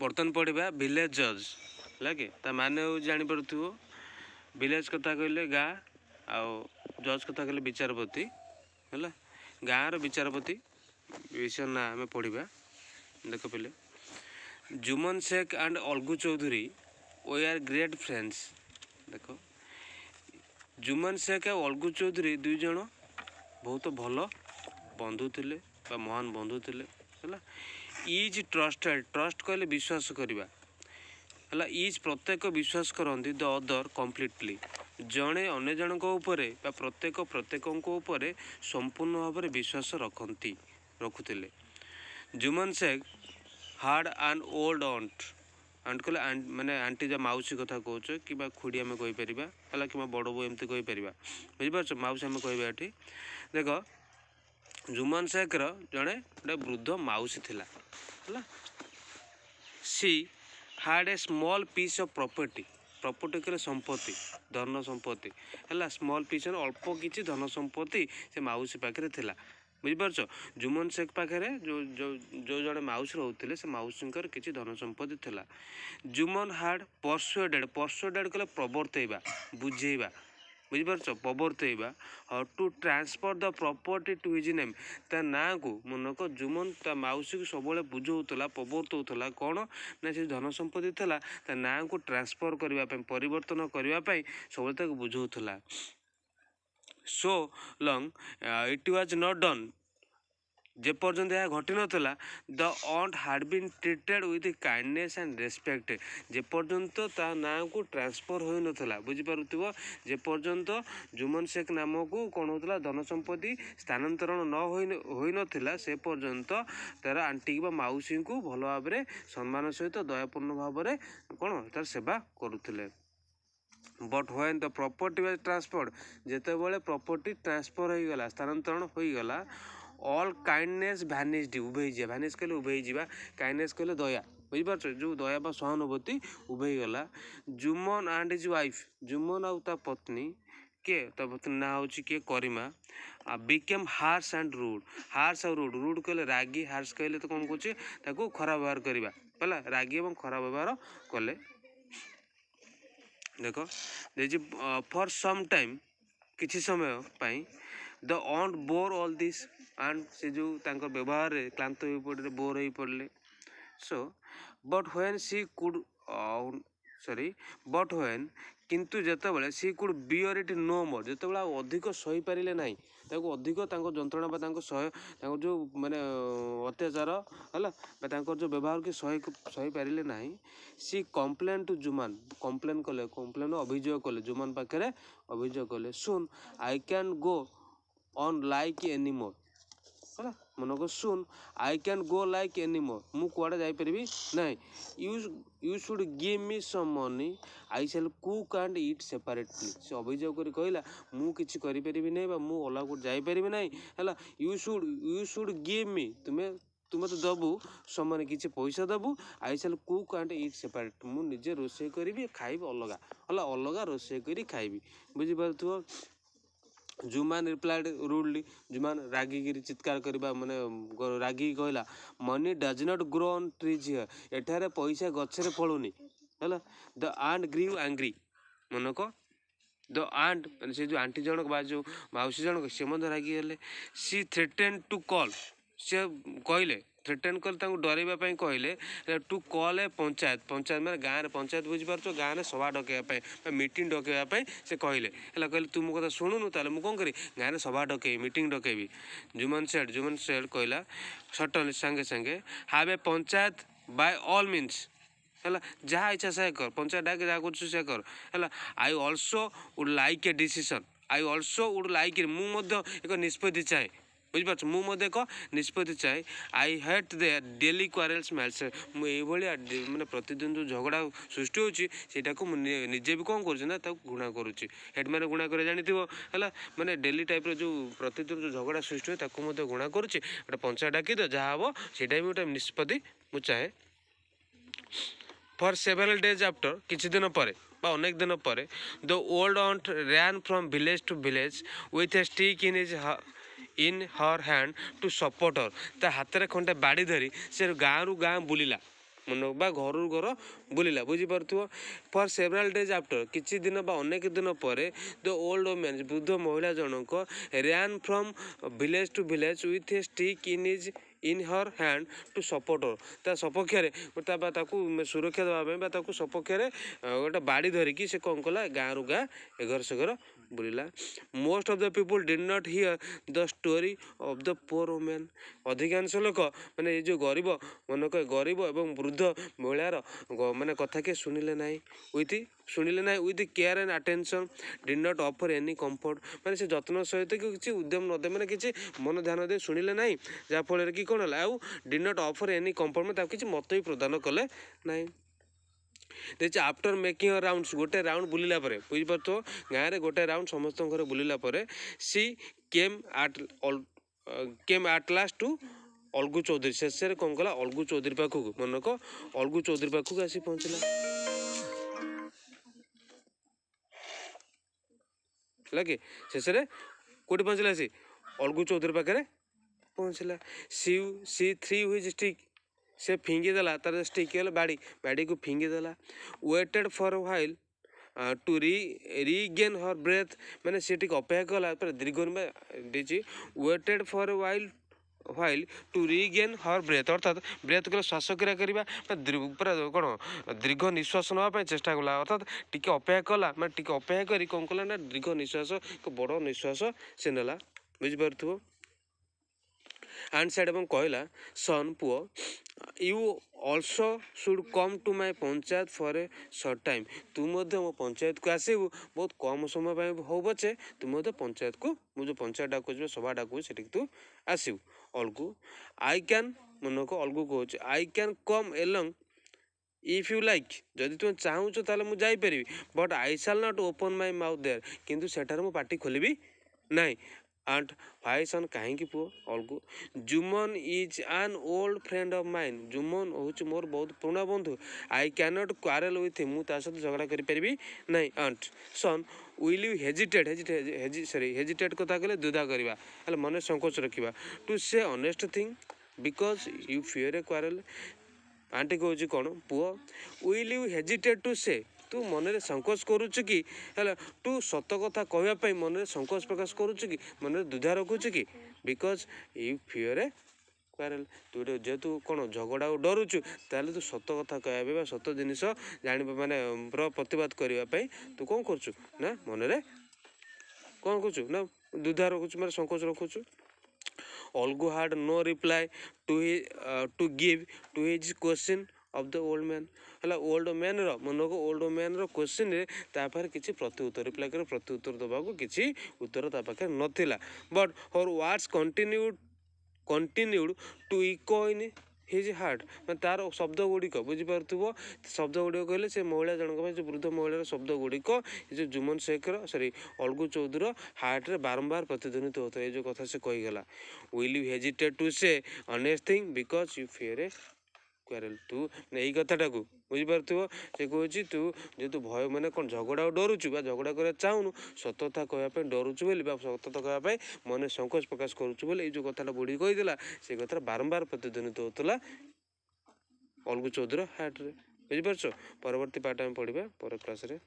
बर्तन पढ़ा भिलेज जज है कि मान थो भिलेज कथा कहले गाँ आज कथा कहले विचारपति है गाँव रिचारपति विषय ना आम पढ़ा देख पे जुमन शेख एंड अलगू चौधरी ओ आर ग्रेट फ्रेंड्स देखो जुमन शेख और अलगु चौधरी दुईज बहुत भल बंधु थे महान बंधु थे ଇଜ୍ ଟ୍ରଷ୍ଟେଡ଼ ଟ୍ରଷ୍ଟ କହିଲେ ବିଶ୍ୱାସ କରିବା ହେଲା ଇଜ୍ ପ୍ରତ୍ୟେକ ବିଶ୍ୱାସ କରନ୍ତି ଦ ଅଦର କମ୍ପ୍ଲିଟଲି ଜଣେ ଅନ୍ୟ ଜଣଙ୍କ ଉପରେ ବା ପ୍ରତ୍ୟେକ ପ୍ରତ୍ୟେକଙ୍କ ଉପରେ ସମ୍ପୂର୍ଣ୍ଣ ଭାବରେ ବିଶ୍ୱାସ ରଖନ୍ତି ରଖୁଥିଲେ Jumman Shaikh had and old aunt aunt କହିଲେ ମାନେ ଆଣ୍ଟି ଯା ମାଉସୀ କଥା କହୁଛ କିମ୍ବା ଖୁଡ଼ି ଆମେ କହିପାରିବା ହେଲା କିମ୍ବା ବଡ଼ ବୋଉ ଏମିତି କହିପାରିବା ବୁଝିପାରୁଛ ମାଉସୀ ଆମେ କହିବା ଏଠି ଦେଖ ଜୁମାନ ଶେଖର ଜଣେ ଗୋଟେ ବୃଦ୍ଧ ମାଉସୀ ଥିଲା ହେଲା she had a small piece of property property କହିଲେ ସମ୍ପତ୍ତି ଧନ ସମ୍ପତ୍ତି ହେଲା ସ୍ମଲ୍ ପିସ୍ ଅଳ୍ପ କିଛି ଧନ ସମ୍ପତ୍ତି ସେ ମାଉସୀ ପାଖରେ ଥିଲା ବୁଝିପାରୁଛ ଜୁମନ ଶେଖ ପାଖରେ ଯେଉଁ ଯେଉଁ ଜଣେ ମାଉସୀ ରହୁଥିଲେ ସେ ମାଉସୀଙ୍କର କିଛି ଧନ ସମ୍ପତ୍ତି ଥିଲା ଜୁମନ ହାଡ଼ ପର୍ସୁଏଡ଼େଡ଼ ପର୍ସୁଏଡ଼େଡ଼ କହିଲେ ପ୍ରବର୍ତ୍ତାଇବା ବୁଝେଇବା ବୁଝିପାରୁଛ how to transfer the property to his name ତା ନାଁକୁ ମନକ ଜୁମନ ତା ମାଉସୀକୁ ସବୁବେଳେ ବୁଝାଉଥିଲା ପ୍ରବର୍ତ୍ତଉଥିଲା କ'ଣ ନା ସେ ଧନ ସମ୍ପତ୍ତି ଥିଲା ତା ନାଁକୁ ଟ୍ରାନ୍ସଫର୍ କରିବା ପାଇଁ ପରିବର୍ତ୍ତନ କରିବା ପାଇଁ ସବୁବେଳେ ତାକୁ ବୁଝାଉଥିଲା so long it was not done ଯେପର୍ଯ୍ୟନ୍ତ ଏହା ଘଟିନଥିଲା the aunt had been treated with kindness and respect ଯେପର୍ଯ୍ୟନ୍ତ ତା ନାଁକୁ ଟ୍ରାନ୍ସଫର୍ ହୋଇନଥିଲା ବୁଝିପାରୁଥିବ ଯେପର୍ଯ୍ୟନ୍ତ ଜୁମନ ଶେଖ୍ ନାମକୁ କ'ଣ ହେଉଥିଲା ଧନ ସମ୍ପତ୍ତି ସ୍ଥାନାନ୍ତରଣ ନ ହୋଇନଥିଲା ସେ ପର୍ଯ୍ୟନ୍ତ ତା'ର ଆଣ୍ଟି କିମ୍ବା ମାଉସୀଙ୍କୁ ଭଲ ଭାବରେ ସମ୍ମାନ ସହିତ ଦୟାପୂର୍ଣ୍ଣ ଭାବରେ କ'ଣ ତା'ର ସେବା କରୁଥିଲେ ବଟ୍ ହ୍ୱେନ୍ ଦ ପ୍ରପର୍ଟି ବା ଟ୍ରାନ୍ସଫର୍ଡ଼ ଯେତେବେଳେ ପ୍ରପର୍ଟି ଟ୍ରାନ୍ସଫର୍ ହୋଇଗଲା ସ୍ଥାନାନ୍ତରଣ ହୋଇଗଲା অল কাইন্ডনেস ଭ୍ୟାନିଜ୍ ଉଭେଇ ଯିବା ଭ୍ୟାନିଜ୍ କହିଲେ ଉଭେଇ ଯିବା କାଇଣ୍ଡନେସ୍ କହିଲେ ଦୟା ବୁଝିପାରୁଛ ଯେଉଁ ଦୟା ବା ସହାନୁଭୂତି ଉଭେଇଗଲା Jumman and his wife Jumman ଆଉ ତା ପତ୍ନୀ କିଏ ତା ପତ୍ନୀ ନାଁ ହେଉଛି କିଏ Karima became harsh and rude harsh ଆଉ ରୁଡ୍ ରୁଡ୍ କହିଲେ ରାଗି ହାର୍ସ କହିଲେ ତ କ'ଣ କହୁଛି ତାକୁ ଖରାପ ବ୍ୟବହାର କରିବା ହେଲା ରାଗି ଏବଂ ଖରାପ ବ୍ୟବହାର କଲେ ଦେଖ ଦେଇଛି ଫର୍ ସମ୍ ଟାଇମ୍ କିଛି ସମୟ ପାଇଁ the aunt bore all this and she ଯେଉଁ ତାଙ୍କ ବ୍ୟବହାରରେ କ୍ଳାନ୍ତ ହୋଇପଡ଼ିଲେ ବୋର୍ ହୋଇପଡ଼ିଲେ so but when she could sorry but when କିନ୍ତୁ ଯେତେବେଳେ she could bear it no more ଯେତେବେଳେ ଆଉ ଅଧିକ ସହିପାରିଲେ ନାହିଁ ତାଙ୍କୁ ଅଧିକ ତାଙ୍କ ଯନ୍ତ୍ରଣା ବା ତାଙ୍କ ସହ ତାଙ୍କ ଯେଉଁ ମାନେ ଅତ୍ୟାଚାର ହେଲା ବା ତାଙ୍କର ଯେଉଁ ବ୍ୟବହାରକୁ ସହି ସହିପାରିଲେ ନାହିଁ she complain to Jumman complain କଲେ କମ୍ପ୍ଲେନ୍ ଅଭିଯୋଗ କଲେ ଜୁମାନ ପାଖରେ ଅଭିଯୋଗ କଲେ soon I can go on like any more ହେଲା ମନେକର soon I can go like anymore ମୁଁ କୁଆଡ଼େ ଯାଇପାରିବି ନାହିଁ you you should give me some money I sell cook and eat separately ସେ ଅଭିଯୋଗ କରି କହିଲା ମୁଁ କିଛି କରିପାରିବି ନାହିଁ ବା ମୁଁ ଓଲା କୋର୍ଟ ଯାଇପାରିବି ନାହିଁ ହେଲା you should you should give me ତୁମେ ତୁ ମୋତେ ଦେବୁ ସମୟରେ କିଛି ପଇସା ଦେବୁ I sell cook and eat separate ମୁଁ ନିଜେ ରୋଷେଇ କରିବି ଖାଇବି ଅଲଗା ହେଲା ଅଲଗା ରୋଷେଇ କରି ଖାଇବି ବୁଝିପାରୁଥିବ ଜୁମାନ ରିପ୍ଲାଏଡ୍ ରୁଡ଼ଲି ଜୁମାନ ରାଗିକିରି ଚିତ୍କାର କରିବା ମାନେ ରାଗିକି କହିଲା money does not grow on trees here ଏଠାରେ ପଇସା ଗଛରେ ଫଳୁନି ହେଲା ଦ ଆଣ୍ଡ ଗ୍ରିଭ୍ ଆଙ୍ଗ୍ରି ମନକ ଦ ଆଣ୍ଟ ମାନେ ସେ ଯେଉଁ ଆଣ୍ଟି ଜଣକ ବା ଯେଉଁ ମାଉସୀ ଜଣକ ସେ ମଧ୍ୟ ରାଗିଗଲେ ସି ଥ୍ରେଟେନ୍ ଟୁ କଲ୍ ସେ କହିଲେ ରିଟର୍ଣ୍ଣ କରି ତାଙ୍କୁ ଡରାଇବା ପାଇଁ କହିଲେ to call a panchayat panchayat ମାନେ ଗାଁରେ ପଞ୍ଚାୟତ ବୁଝିପାରୁଛ ଗାଁରେ ସଭା ଡକେଇବା ପାଇଁ ବା ମିଟିଂ ଡକେଇବା ପାଇଁ ସେ କହିଲେ ହେଲା କହିଲେ ତୁ ମୋ କଥା ଶୁଣୁନୁ ତାହେଲେ ମୁଁ କ'ଣ କରିବି ଗାଁରେ ସଭା ଡକେଇବି ମିଟିଂ ଡକେଇବି ଜୁମନ୍ ସେଟ୍ ଜୁମନ୍ ସେଟ୍ କହିଲା ସଟନଲି ସାଙ୍ଗେ ସାଙ୍ଗେ have a panchayat by all means ହେଲା ଯାହା ଇଚ୍ଛା ସେୟା କର ପଞ୍ଚାୟତ ଡାକ ଯାହା କରୁଛୁ ସେୟା କର ହେଲା I also would like a decision I also would like ମୁଁ ମଧ୍ୟ ଏକ ନିଷ୍ପତ୍ତି ଚାହେଁ বুঝিপারছ ମୁଁ ମଧ୍ୟ ଏକ ନିଷ୍ପତ୍ତି ଚାହେଁ I hate the daily quarrel smiles ମୁଁ ଏଇଭଳିଆ ମାନେ ପ୍ରତିଦିନ ଯେଉଁ ଝଗଡ଼ା ସୃଷ୍ଟି ହେଉଛି ସେଇଟାକୁ ମୁଁ ନିଜେ ବି କ'ଣ କରୁଛି ନା ତାକୁ ଘୃଣା କରୁଛି ହେଟ୍ ମାନେ ଘୃଣା କରିବା ଜାଣିଥିବ ହେଲା ମାନେ ଡେଲି ଟାଇପ୍ର ଯେଉଁ ପ୍ରତିଦିନ ଯେଉଁ ଝଗଡ଼ା ସୃଷ୍ଟି ହୁଏ ତାକୁ ମଧ୍ୟ ଘୃଣା କରୁଛି ଗୋଟେ ପଞ୍ଚାୟତ ଡାକିଦିଅ ଯାହା ହେବ ସେଇଟା ବି ଗୋଟେ ନିଷ୍ପତ୍ତି ମୁଁ ଚାହେଁ ଫର୍ ସେଭେରାଲ୍ ଡେଜ୍ ଆଫ୍ଟର କିଛି ଦିନ ପରେ বা অনেক দিন পরে the old aunt ran from village to village with a stick in his in her hand to support her ତା ହାତରେ ଖଣ୍ଡେ ବାଡ଼ି ଧରି ସେ ଗାଁରୁ ଗାଁ ବୁଲିଲା ମନେ ବା ଘରରୁ ଘର ବୁଲିଲା ବୁଝିପାରୁଥିବ ଫର୍ ସେଭରାଲ୍ ଡେଜ୍ ଆଫ୍ଟର କିଛି ଦିନ ବା ଅନେକ ଦିନ ପରେ ଦ ଓଲ୍ଡ ଓମେନ୍ ବୃଦ୍ଧ ମହିଳା ଜଣଙ୍କ ran from village to village with a stick in his in her hand to support ତା ସପକ୍ଷରେ ତା ବା ତାକୁ ସୁରକ୍ଷା ଦେବା ପାଇଁ ବା ତାକୁ ସପକ୍ଷରେ ଗୋଟେ ବାଡ଼ି ଧରିକି ସେ କ'ଣ କଲା ଗାଁରୁ ଗାଁ ଏ ଏଘର ସେଘର ବୁଲିଲା most of the people did not hear the story of the poor woman ଅଧିକାଂଶ ଲୋକ ମାନେ ଏ ଯେଉଁ ଗରିବ ମନେକ ଗରିବ ଏବଂ ବୃଦ୍ଧ ମହିଳାର ମାନେ କଥା କିଏ ଶୁଣିଲେ ନାହିଁ ଉଇଥ୍ ଶୁଣିଲେ ନାହିଁ with care and attention did not offer any comfort ମାନେ ସେ ଯତ୍ନ ସହିତ କିଛି ଉଦ୍ୟମ ନ ଦେଇ ମାନେ କିଛି ମନ ଧ୍ୟାନ ଦେଇ ଶୁଣିଲେ ନାହିଁ ଯାହାଫଳରେ କି କ'ଣ ହେଲା ଆଉ did not offer any comfort ମାନେ ତାକୁ କିଛି ମତ ବି ପ୍ରଦାନ କଲେ ନାହିଁ দেখছি আফটর মেকিং রাউন্ডস গোটে রাউন্ড বুলিলা পরে বুঝিপারুথ গাঁরে গোটে রাউন্ড সমস্ত ঘরে বুলিলা পরে সি কেম আট কেম আট লাস্ট টু অলগু চৌধুরী শেষে কম কলা অলগু চৌধুরী পাখক মনে ক অলগু চৌধুরী পাখক আসি পৌঁছিলা है कि शेष कौट पहुँचला सी अलगू चौधरी पाखे पहुँचला सी सी थ्री हुई स्टिक से फिंगीदेला तर स्टिक बाड़ी बाड़ी को फिंगीदेला व्वेटेड फर व्वल टू रि रिगेन हर ब्रेथ मैंने सी टे अपेक्षा कला दीर्घ waited for while while to regain her breath ଅର୍ଥାତ୍ ବ୍ରେଥ୍ କଲେ ଶ୍ୱାସକ୍ରିୟା କରିବା ପୁରା କ'ଣ ଦୀର୍ଘ ନିଶ୍ୱାସ ନେବା ପାଇଁ ଚେଷ୍ଟା କଲା ଅର୍ଥାତ୍ ଟିକେ ଅପେକ୍ଷା କଲା ମାନେ ଟିକେ ଅପେକ୍ଷା କରି କ'ଣ କଲା ନା ଦୀର୍ଘ ନିଶ୍ୱାସ ବଡ଼ ନିଶ୍ୱାସ ସେ ନେଲା ବୁଝିପାରୁଥିବ ଆଣ୍ଡ ସାଇଡ଼୍ ଏବଂ କହିଲା ସନ୍ ପୁଅ you also should come to my panchayat for a short time ତୁ ମଧ୍ୟ ମୋ ପଞ୍ଚାୟତକୁ ଆସିବୁ ବହୁତ କମ୍ ସମୟ ପାଇଁ ହଉ ପଛେ ତୁ ମଧ୍ୟ ପଞ୍ଚାୟତକୁ ମୁଁ ଯେଉଁ ପଞ୍ଚାୟତ ଡାକୁଛି ବା ସଭା ଡାକୁଛି ସେଠିକି ତୁ ଆସିବୁ ଅଲଗୁ ଆଇ କ୍ୟାନ୍ ମନକୁ ଅଲଗୁ କହୁଛି I can come along if you like যদি তুমি চাহুছ তাহলে ମୁଁ ଯାଇପାରିବି but I shall not open my mouth there କିନ୍ତୁ ସେଠାରେ ମୁଁ ପାଟି ଖୋଲିବି ନାହିଁ ଆଣ୍ଡ ଭାଇ ସନ୍ କାହିଁକି ପୁଅ Algu Jumman is an old friend of mine Jumman ହେଉଛି ମୋର ବହୁତ ପୁରୁଣା ବନ୍ଧୁ I cannot not quarrel with ମୁଁ ତା ସହିତ ଝଗଡ଼ା କରିପାରିବି ନାହିଁ aunt son will you hesitate ହେଜି ସରି ହେଜିଟେଟ୍ କଥା କହିଲେ ଦୁଧା କରିବା ହେଲେ ମନେ ସଙ୍କୋଚ ରଖିବା to say honest thing because you fear a quarrel aunty କହୁଛି କ'ଣ ପୁଅ ୱିଲ୍ ୟୁ ହେଜିଟେଟ୍ ଟୁ ସେ ତୁ ମନରେ ସଙ୍କୋଚ କରୁଛୁ କି ହେଲା ତୁ ସତ କଥା କହିବା ପାଇଁ ମନରେ ସଙ୍କୋଚ ପ୍ରକାଶ କରୁଛୁ କି ମନରେ ଦୁଧା ରଖୁଛୁ କି ବିକଜ୍ ୟୁ ଫିଅରେ କୁହାରେ ତୁ ଗୋଟେ ଯେହେତୁ କ'ଣ ଝଗଡ଼ାକୁ ଡରୁଛୁ ତାହେଲେ ତୁ ସତ କଥା କହିବା ପାଇଁ ବା ସତ ଜିନିଷ ଜାଣିବା ମାନେ ର ପ୍ରତିବାଦ କରିବା ପାଇଁ ତୁ କ'ଣ କରୁଛୁ ନା ମନରେ କ'ଣ କରୁଛୁ ନା ଦୁଧା ରଖୁଛୁ ମାନେ ସଙ୍କୋଚ ରଖୁଛୁ Algu had no reply to he to give to his question of the old man ହେଲା ଓଲ୍ଡ ମ୍ୟାନ୍ର ମନେ ରଖ ଓଲ୍ଡ ମ୍ୟାନ୍ର କୋଶ୍ଚିନ୍ରେ ତା ପାଖରେ କିଛି ପ୍ରତିଉତ୍ତର ପିଲାଙ୍କର ପ୍ରତିଉତ୍ତର ଦେବାକୁ କିଛି ଉତ୍ତର ତା ପାଖରେ ନଥିଲା but her words continued continued to echo in his heart ମାନେ ତା'ର ଶବ୍ଦଗୁଡ଼ିକ ବୁଝିପାରୁଥିବ ଶବ୍ଦଗୁଡ଼ିକ କହିଲେ ସେ ମହିଳା ଜଣଙ୍କ ପାଇଁ ଯେଉଁ ବୃଦ୍ଧ ମହିଳାର ଶବ୍ଦଗୁଡ଼ିକ ଏ ଯେଉଁ ଜୁମନ ଶେଖର ସରି ଅଲଗୁ ଚୌଧୁର ହାର୍ଟରେ ବାରମ୍ବାର ପ୍ରତିଧ୍ୱନିତ ହେଉଥିଲା ଏ ଯେଉଁ କଥା ସେ କହିଗଲା will you hesitate to say honest thing because you fear a quarrel ତୁ ଏଇ କଥାଟାକୁ ବୁଝିପାରୁଥିବ ସେ କହୁଛି ତୁ ଯେହେତୁ ଭୟ ମାନେ କ'ଣ ଝଗଡ଼ା ଡରୁଛୁ ବା ଝଗଡ଼ା କରିବାକୁ ଚାହୁଁନୁ ସତତା କହିବା ପାଇଁ ଡରୁଛୁ ବୋଲି ବା ସତତା କହିବା ପାଇଁ ମନେ ସଙ୍କୋଚ ପ୍ରକାଶ କରୁଛୁ ବୋଲି ଏଇ ଯେଉଁ କଥାଟା ବୁଢ଼ୀ କହିଥିଲା ସେ କଥାରେ ବାରମ୍ବାର ପ୍ରତିଧ୍ୱନିତ ହେଉଥିଲା ଅଲଗୁ ଚୌଧୁର ହାର୍ଟରେ ବୁଝିପାରୁଛ ପରବର୍ତ୍ତୀ ପାଠ ଆମେ ପଢ଼ିବା ପର କ୍ଲାସ୍ରେ